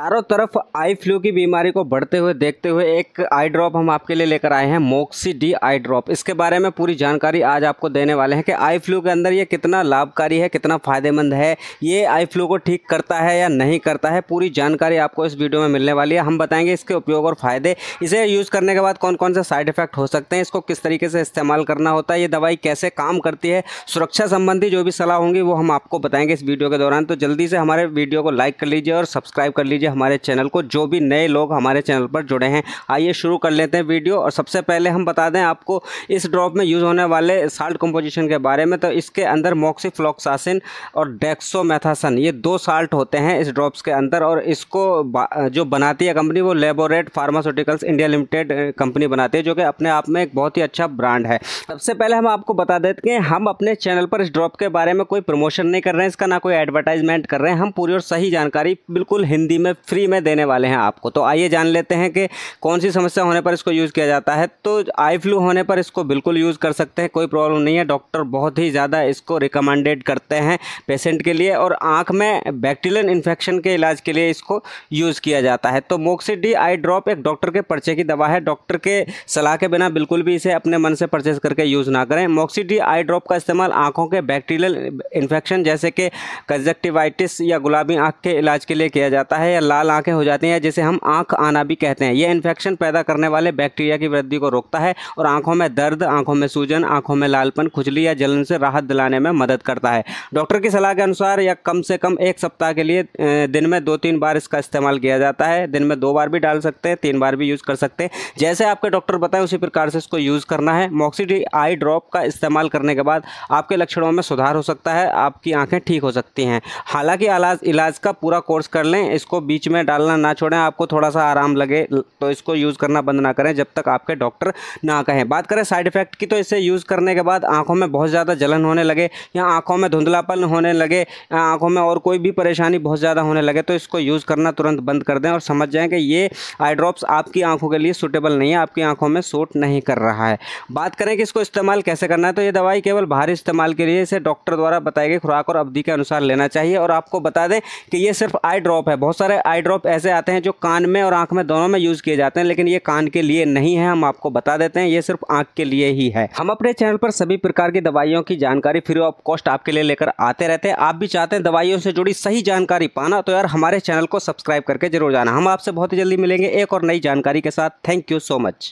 चारों तरफ eye flu की बीमारी को बढ़ते हुए देखते हुए एक आई ड्रॉप हम आपके लिए लेकर आए हैं मोक्सी डी आई ड्रॉप इसके बारे में पूरी जानकारी आज आपको देने वाले हैं कि आई फ्लू के अंदर ये कितना लाभकारी है कितना फ़ायदेमंद है ये आई फ्लू को ठीक करता है या नहीं करता है पूरी जानकारी आपको इस वीडियो में मिलने वाली है हम बताएंगे इसके उपयोग और फ़ायदे इसे यूज़ करने के बाद कौन कौन से साइड इफ़ेक्ट हो सकते हैं इसको किस तरीके से इस्तेमाल करना होता है ये दवाई कैसे काम करती है सुरक्षा संबंधी जो भी सलाह होंगी वो हम आपको बताएंगे इस वीडियो के दौरान तो जल्दी से हमारे वीडियो को लाइक कर लीजिए और सब्सक्राइब कर लीजिए हमारे चैनल को जो भी नए लोग हमारे चैनल पर जुड़े हैं आइए शुरू कर लेते हैं वीडियो और सबसे पहले हम बता दें आपको इस ड्रॉप में यूज़ होने वाले साल्ट कंपोजिशन के बारे में तो इसके अंदर फ्लॉक्सासिन और डेक्सोमेथासन ये दो साल्ट होते हैं इस ड्रॉप्स के अंदर और इसको जो बनाती है कंपनी वो Laborate pharmaceuticals India limited company बनाती है जो कि अपने आप में एक बहुत ही अच्छा ब्रांड है सबसे पहले हम आपको बता देते हैं हम अपने चैनल पर इस ड्रॉप के बारे में कोई प्रमोशन नहीं कर रहे हैं इसका ना कोई एडवर्टाइजमेंट कर रहे हैं हम पूरी और सही जानकारी बिल्कुल हिंदी में फ्री में देने वाले हैं आपको तो आइए जान लेते हैं कि कौन सी समस्या होने पर इसको यूज़ किया जाता है तो आई फ्लू होने पर इसको बिल्कुल यूज़ कर सकते हैं कोई प्रॉब्लम नहीं है डॉक्टर बहुत ही ज़्यादा इसको रिकमेंडेड करते हैं पेशेंट के लिए और आँख में बैक्टीरियल इन्फेक्शन के इलाज के लिए इसको यूज़ किया जाता है तो मोक्सीडी आई ड्रॉप एक डॉक्टर के पर्चे की दवा है डॉक्टर के सलाह के बिना बिल्कुल भी इसे अपने मन से परचेज करके यूज़ ना करें मोक्सीडी आई ड्रॉप का इस्तेमाल आँखों के बैक्टीरियल इन्फेक्शन जैसे कि कंजक्टिवाइटिस या गुलाबी आँख के इलाज के लिए किया जाता है या लाल आंखें हो जाती हैं जिसे हम आंख आना भी कहते हैं यह इन्फेक्शन पैदा करने वाले बैक्टीरिया की वृद्धि को रोकता है और आंखों में दर्द आंखों में सूजन आंखों में लालपन खुजली या जलन से राहत दिलाने में मदद करता है डॉक्टर की सलाह के अनुसार या कम से कम एक सप्ताह के लिए दिन में दो तीन बार इसका इस्तेमाल किया जाता है दिन में दो बार भी डाल सकते हैं तीन बार भी यूज़ कर सकते हैं जैसे आपके डॉक्टर बताएं उसी प्रकार से इसको यूज़ करना है मॉक्सीडी आई ड्रॉप का इस्तेमाल करने के बाद आपके लक्षणों में सुधार हो सकता है आपकी आंखें ठीक हो सकती हैं हालांकि इलाज का पूरा कोर्स कर लें इसको बीच में डालना ना छोड़ें आपको थोड़ा सा आराम लगे तो इसको यूज़ करना बंद ना करें जब तक आपके डॉक्टर ना कहें बात करें साइड इफेक्ट की तो इसे यूज़ करने के बाद आँखों में बहुत ज़्यादा जलन होने लगे या आंखों में धुंधलापन होने लगे या आँखों में और कोई भी परेशानी बहुत ज़्यादा होने लगे तो इसको यूज़ करना तुरंत बंद कर दें और समझ जाएँ कि ये आई ड्रॉप्स आपकी आँखों के लिए सूटेबल नहीं है आपकी आँखों में सूट नहीं कर रहा है बात करें कि इसको इस्तेमाल कैसे करना है तो ये दवाई केवल भारी इस्तेमाल के लिए इसे डॉक्टर द्वारा बताई गई खुराक और अवधि के अनुसार लेना चाहिए और आपको बता दें कि ये सिर्फ आई ड्रॉप है बहुत सारे आई ड्रॉप ऐसे आते हैं जो कान में और आंख में दोनों में यूज़ किए जाते हैं लेकिन ये कान के लिए नहीं है हम आपको बता देते हैं ये सिर्फ आंख के लिए ही है हम अपने चैनल पर सभी प्रकार की दवाइयों की जानकारी फ्री ऑफ कॉस्ट आपके लिए लेकर आते रहते हैं आप भी चाहते हैं दवाइयों से जुड़ी सही जानकारी पाना तो यार हमारे चैनल को सब्सक्राइब करके जरूर जाना हम आपसे बहुत ही जल्दी मिलेंगे एक और नई जानकारी के साथ थैंक यू सो मच